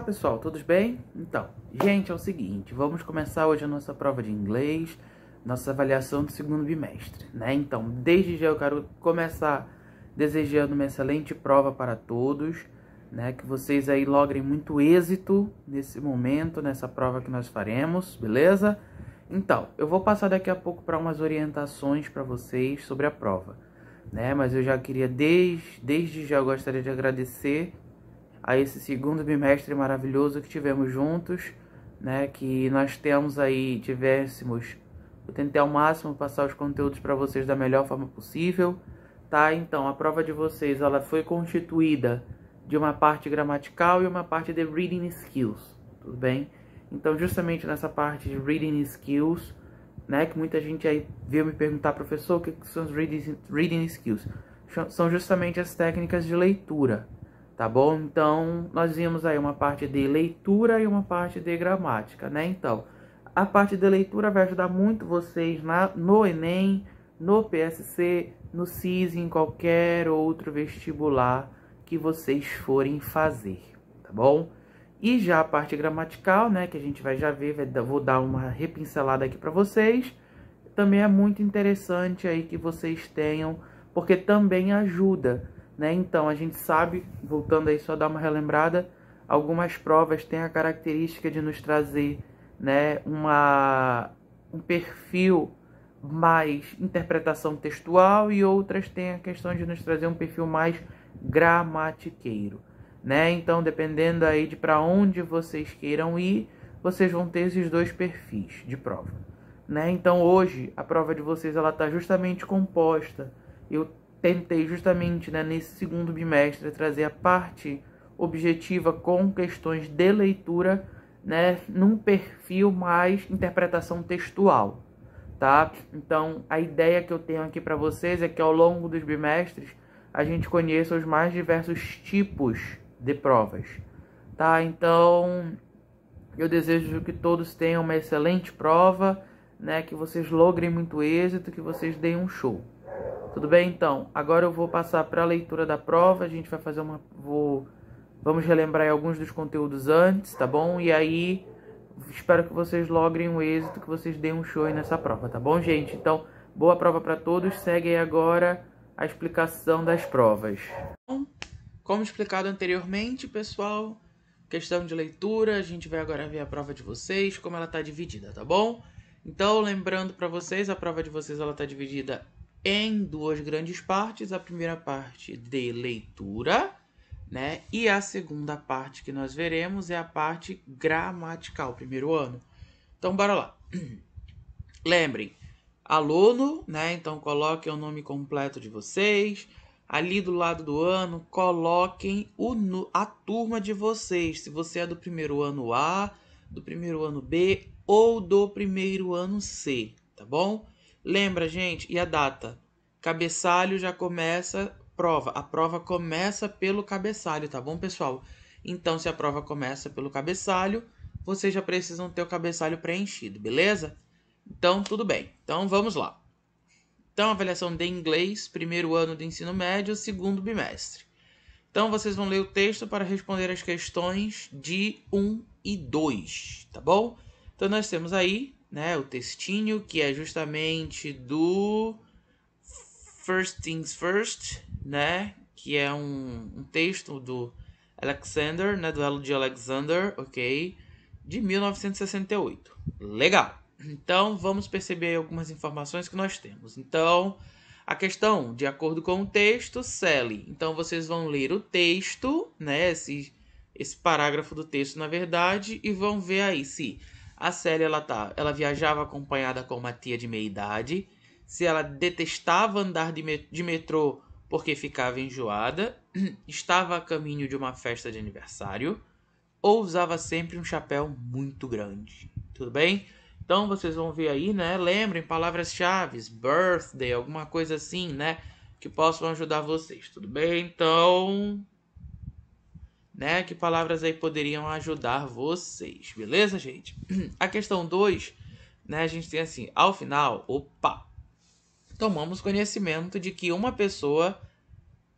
Olá pessoal, todos bem? Então, gente, é o seguinte, vamos começar hoje a nossa prova de inglês, nossa avaliação do segundo bimestre, né? Então, desde já eu quero começar desejando uma excelente prova para todos, né? Que vocês aí logrem muito êxito nesse momento, nessa prova que nós faremos, beleza? Então, eu vou passar daqui a pouco para umas orientações para vocês sobre a prova, né? Mas eu já queria desde, desde já gostaria de agradecer a esse segundo bimestre maravilhoso que tivemos juntos, né? Que nós temos aí, tivéssemos, eu tentei ao máximo passar os conteúdos para vocês da melhor forma possível, tá? Então, a prova de vocês, ela foi constituída de uma parte gramatical e uma parte de reading skills, tudo bem? Então, justamente nessa parte de reading skills, né, que muita gente aí veio me perguntar, professor, o que são os reading, reading skills? São justamente as técnicas de leitura, tá bom? Então, nós vimos aí uma parte de leitura e uma parte de gramática, né? Então, a parte de leitura vai ajudar muito vocês na, no Enem, no PSC, no CIS, em qualquer outro vestibular que vocês forem fazer, tá bom? E já a parte gramatical, né, que a gente vai já ver, vou dar uma repincelada aqui para vocês. Também é muito interessante aí que vocês tenham, porque também ajuda né? Então, a gente sabe, voltando aí só dar uma relembrada, algumas provas têm a característica de nos trazer né, uma, um perfil mais interpretação textual e outras têm a questão de nos trazer um perfil mais gramatiqueiro. Né? Então, dependendo aí de para onde vocês queiram ir, vocês vão ter esses dois perfis de prova, né? Então, hoje a prova de vocês ela tá justamente composta. Eu tentei justamente né, nesse segundo bimestre trazer a parte objetiva com questões de leitura, né, num perfil mais interpretação textual, tá? Então, a ideia que eu tenho aqui para vocês é que ao longo dos bimestres a gente conheça os mais diversos tipos de provas, tá? Então, eu desejo que todos tenham uma excelente prova, né, que vocês logrem muito êxito, que vocês deem um show. Tudo bem então? Agora eu vou passar para a leitura da prova, a gente vai fazer uma vou vamos relembrar alguns dos conteúdos antes, tá bom? E aí espero que vocês logrem o um êxito, que vocês deem um show aí nessa prova, tá bom, gente? Então, boa prova para todos. Segue aí agora a explicação das provas. Como explicado anteriormente, pessoal, questão de leitura, a gente vai agora ver a prova de vocês, como ela está dividida, tá bom? Então, lembrando para vocês, a prova de vocês ela está dividida em duas grandes partes. A primeira parte de leitura, né? E a segunda parte que nós veremos é a parte gramatical, primeiro ano. Então, bora lá. Lembrem, aluno, né? Então, coloquem o nome completo de vocês. Ali do lado do ano, coloquem o, a turma de vocês. Se você é do primeiro ano A, do primeiro ano B ou do primeiro ano C, tá bom? Lembra, gente? E a data? Cabeçalho já começa prova. A prova começa pelo cabeçalho, tá bom, pessoal? Então, se a prova começa pelo cabeçalho, vocês já precisam ter o cabeçalho preenchido, beleza? Então, tudo bem. Então, vamos lá. Então, avaliação de inglês, primeiro ano do ensino médio, segundo bimestre. Então, vocês vão ler o texto para responder as questões de 1 e 2, tá bom? Então, nós temos aí né? O textinho que é justamente do First Things First, né? Que é um, um texto do Alexander, né? Elo de Alexander, ok? De 1968. Legal. Então vamos perceber algumas informações que nós temos. Então a questão, de acordo com o texto, Sally. Então vocês vão ler o texto, né? Esse, esse parágrafo do texto, na verdade, e vão ver aí se a Célia ela, tá, ela viajava acompanhada com uma tia de meia idade. Se ela detestava andar de metrô porque ficava enjoada, estava a caminho de uma festa de aniversário ou usava sempre um chapéu muito grande. Tudo bem? Então vocês vão ver aí, né? Lembrem palavras-chave, birthday, alguma coisa assim, né? Que possam ajudar vocês, tudo bem? Então, né? Que palavras aí poderiam ajudar vocês, beleza, gente? A questão 2, né? A gente tem assim, ao final, opa, tomamos conhecimento de que uma pessoa,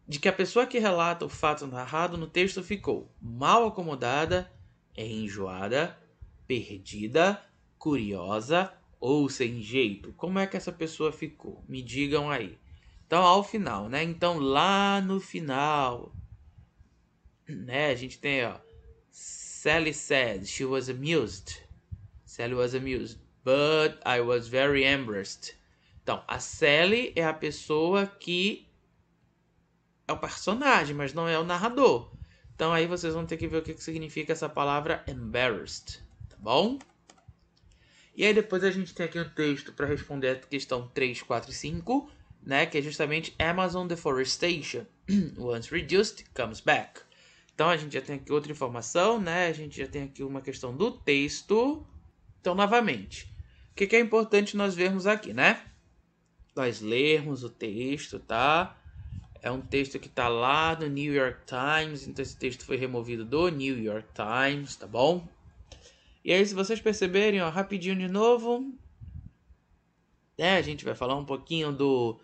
de que a pessoa que relata o fato narrado no texto ficou mal acomodada, é enjoada, perdida, curiosa ou sem jeito. Como é que essa pessoa ficou? Me digam aí. Então, ao final, né? Então, lá no final, né? A gente tem, ó. Sally said she was amused. Sally was amused, but I was very embarrassed. Então, a Sally é a pessoa que é o personagem, mas não é o narrador. Então aí vocês vão ter que ver o que significa essa palavra embarrassed, tá bom? E aí depois a gente tem aqui um texto para responder a questão 3, 4 e 5, né, que é justamente Amazon deforestation once reduced comes back. Então a gente já tem aqui outra informação, né? A gente já tem aqui uma questão do texto. Então, novamente, o que, que é importante nós vermos aqui, né? Nós lermos o texto, tá? É um texto que está lá no New York Times, então esse texto foi removido do New York Times, tá bom? E aí, se vocês perceberem, ó, rapidinho de novo, né? A gente vai falar um pouquinho do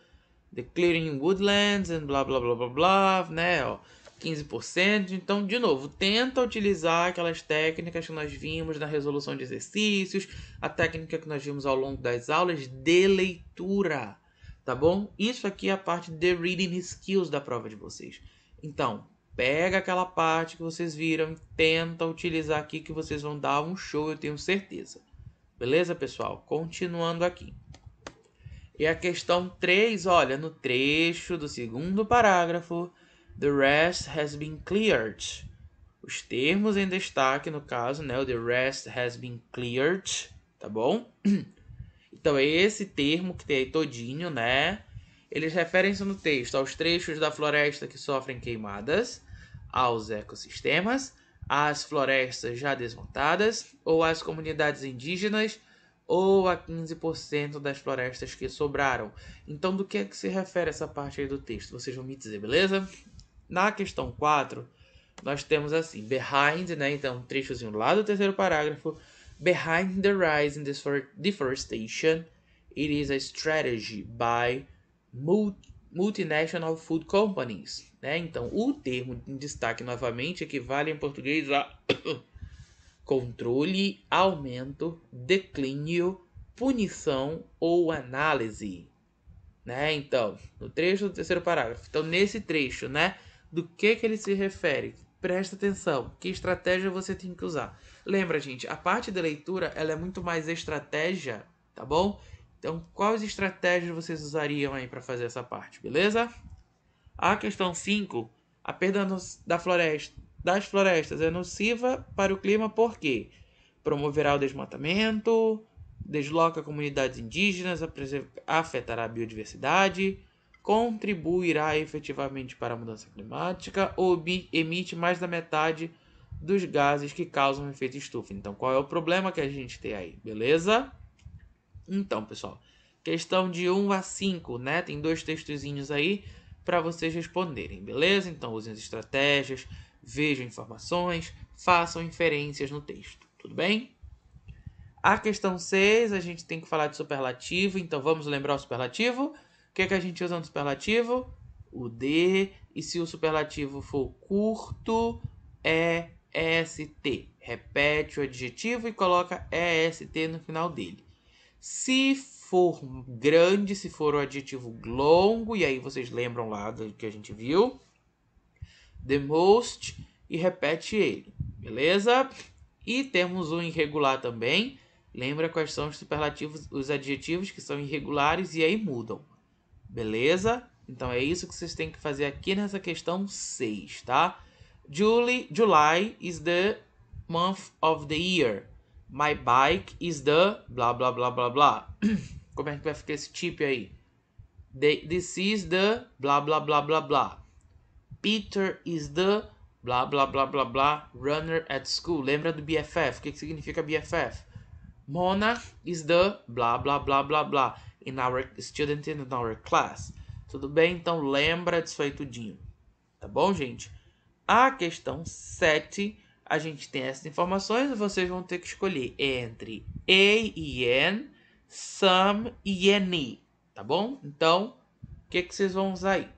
The Clearing Woodlands and blá blá blá blá blá, né? Ó, 15%. Então, de novo, tenta utilizar aquelas técnicas que nós vimos na resolução de exercícios, a técnica que nós vimos ao longo das aulas de leitura, tá bom? Isso aqui é a parte de reading skills da prova de vocês. Então, pega aquela parte que vocês viram, tenta utilizar aqui que vocês vão dar um show, eu tenho certeza. Beleza, pessoal? Continuando aqui. E a questão 3, olha, no trecho do segundo parágrafo, The rest has been cleared. Os termos em destaque, no caso, né? O the rest has been cleared, tá bom? Então, é esse termo que tem aí todinho, né? Eles referem-se no texto aos trechos da floresta que sofrem queimadas, aos ecossistemas, às florestas já desmontadas, ou às comunidades indígenas, ou a 15% das florestas que sobraram. Então, do que é que se refere essa parte aí do texto? Vocês vão me dizer, beleza? Na questão 4, nós temos assim, behind, né? Então, um trechozinho lá do terceiro parágrafo. Behind the rise in deforestation, it is a strategy by multinational food companies. Né? Então, o termo em destaque novamente equivale em português a controle, aumento, declínio, punição ou análise. Né? Então, no trecho do terceiro parágrafo. Então, nesse trecho, né? do que, que ele se refere. Presta atenção, que estratégia você tem que usar. Lembra, gente, a parte da leitura ela é muito mais estratégia, tá bom? Então, quais estratégias vocês usariam aí para fazer essa parte, beleza? A questão 5, a perda da floresta, das florestas é nociva para o clima Por quê? promoverá o desmatamento, desloca comunidades indígenas, afetará a biodiversidade, contribuirá efetivamente para a mudança climática ou emite mais da metade dos gases que causam o efeito estufa. Então, qual é o problema que a gente tem aí, beleza? Então, pessoal, questão de 1 a 5, né? Tem dois textozinhos aí para vocês responderem, beleza? Então, usem as estratégias, vejam informações, façam inferências no texto, tudo bem? A questão 6, a gente tem que falar de superlativo, então vamos lembrar o superlativo? que, que a gente usa no superlativo? O D. E se o superlativo for curto, é EST. Repete o adjetivo e coloca EST no final dele. Se for grande, se for o adjetivo longo, e aí vocês lembram lá do que a gente viu, the most, e repete ele, beleza? E temos o irregular também. Lembra quais são os superlativos, os adjetivos que são irregulares e aí mudam. Beleza? Então é isso que vocês têm que fazer aqui nessa questão 6, tá? July, July is the month of the year. My bike is the blá blá blá blá blá. Como é que vai ficar esse tipo aí? The, this is the blá blá blá blá blá. Peter is the blá blá blá blá blá runner at school. Lembra do BFF? O que, que significa BFF? Mona is the blá blá blá blá blá in our student in our class. Tudo bem? Então lembra disso aí tudinho. Tá bom, gente? A questão 7, a gente tem essas informações, vocês vão ter que escolher entre A e N, some e any, tá bom? Então, o que, que vocês vão usar aí?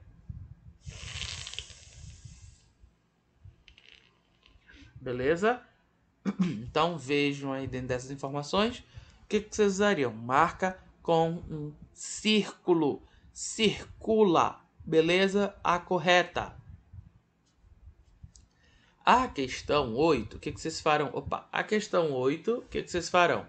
Beleza? Então vejam aí dentro dessas informações o que, que vocês usariam. Marca com um círculo. Circula, beleza? A correta. A questão 8, o que, que vocês farão? Opa, a questão 8, o que, que vocês farão?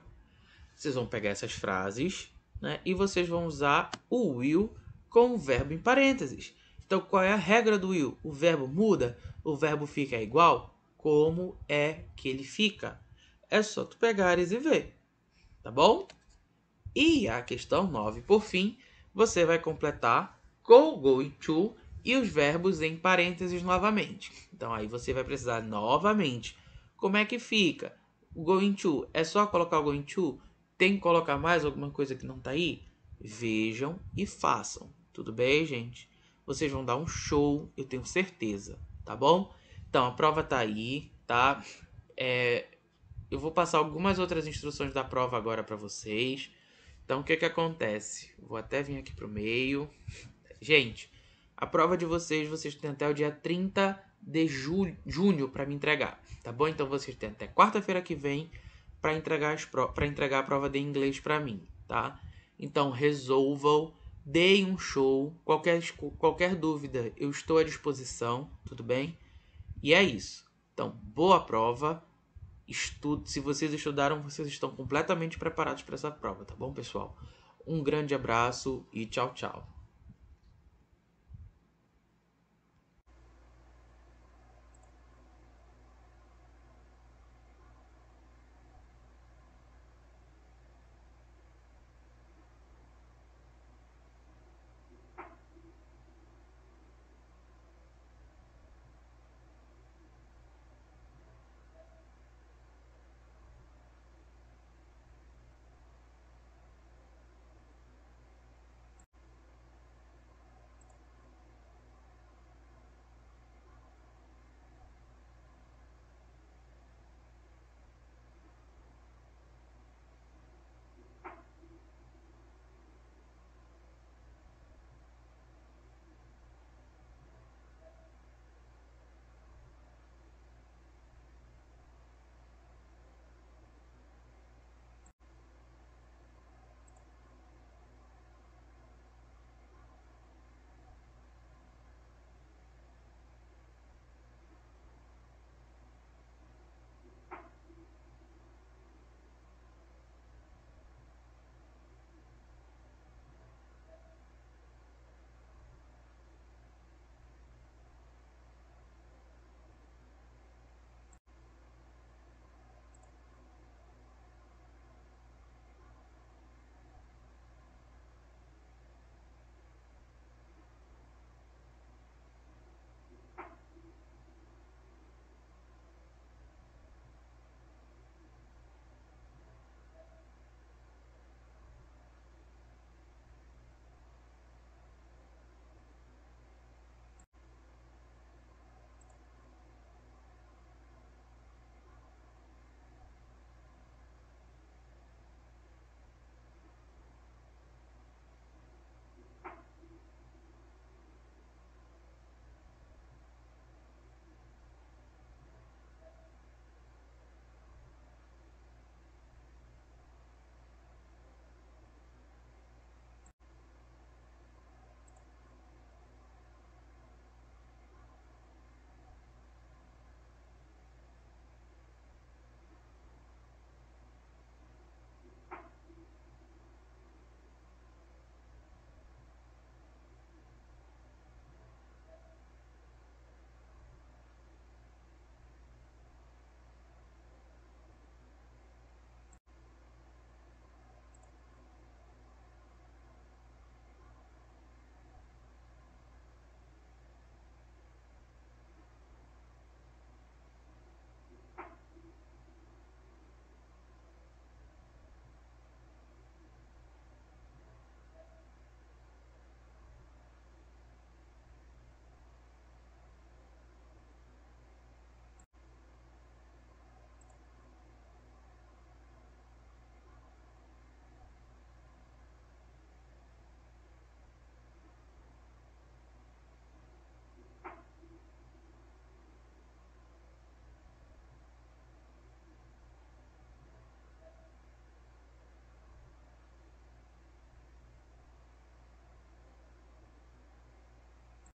Vocês vão pegar essas frases né, e vocês vão usar o will com o verbo em parênteses. Então, qual é a regra do will? O verbo muda? O verbo fica igual? Como é que ele fica? É só tu pegares e ver, tá bom? E a questão 9, por fim, você vai completar go, go e to e os verbos em parênteses novamente. Então aí você vai precisar novamente. Como é que fica? going to é só colocar o going to? Tem que colocar mais alguma coisa que não está aí? Vejam e façam. Tudo bem, gente? Vocês vão dar um show, eu tenho certeza, tá bom? Então a prova está aí, tá? É, eu vou passar algumas outras instruções da prova agora para vocês. Então, o que que acontece? Vou até vir aqui para o meio. Gente, a prova de vocês, vocês têm até o dia 30 de julho, junho para me entregar, tá bom? Então, vocês têm até quarta-feira que vem para entregar, as entregar a prova de inglês para mim, tá? Então, resolvam, deem um show, qualquer, qualquer dúvida, eu estou à disposição, tudo bem? E é isso. Então, boa prova estudo, se vocês estudaram, vocês estão completamente preparados para essa prova, tá bom, pessoal? Um grande abraço e tchau, tchau.